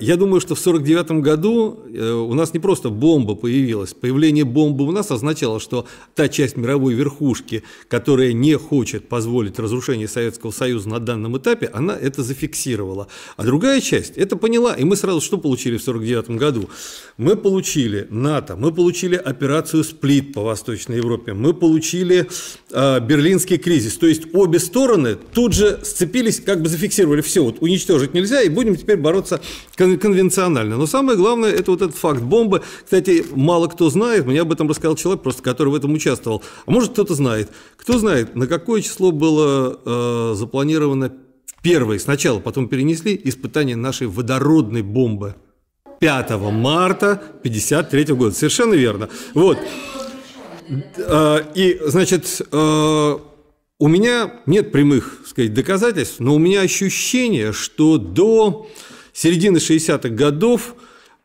Я думаю, что в 1949 году э, у нас не просто бомба появилась. Появление бомбы у нас означало, что та часть мировой верхушки, которая не хочет позволить разрушение Советского Союза на данном этапе, она это зафиксировала. А другая часть это поняла, и мы сразу что получили в 1949 году? Мы получили НАТО, мы получили операцию «Сплит» по Восточной Европе, мы получили э, Берлинский кризис. То есть обе стороны тут же сцепились, как бы зафиксировали все, вот уничтожить нельзя, и будем теперь бороться конвенционально. Но самое главное, это вот этот факт бомбы. Кстати, мало кто знает, мне об этом рассказал человек, просто который в этом участвовал. А может, кто-то знает. Кто знает, на какое число было э, запланировано первое, сначала, потом перенесли испытание нашей водородной бомбы. 5 марта 1953 года. Совершенно верно. Вот. Э, и, значит, э, у меня нет прямых, сказать, доказательств, но у меня ощущение, что до середины 60-х годов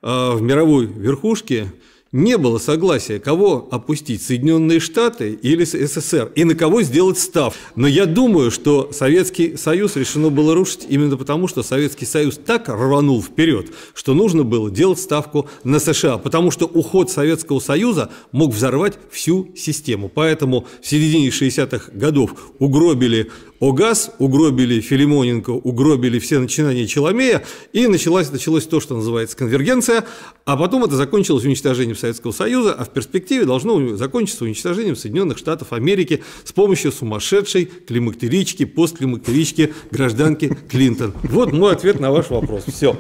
а, в мировой верхушке не было согласия, кого опустить, Соединенные Штаты или СССР, и на кого сделать став. Но я думаю, что Советский Союз решено было рушить именно потому, что Советский Союз так рванул вперед, что нужно было делать ставку на США, потому что уход Советского Союза мог взорвать всю систему. Поэтому в середине 60-х годов угробили ОГАЗ, угробили Филимоненко, угробили все начинания Челомея, и началось, началось то, что называется конвергенция, а потом это закончилось уничтожением Советского Союза, а в перспективе должно закончиться уничтожением Соединенных Штатов Америки с помощью сумасшедшей климактерички, постклимактерички гражданки Клинтон. Вот мой ответ на ваш вопрос. Все.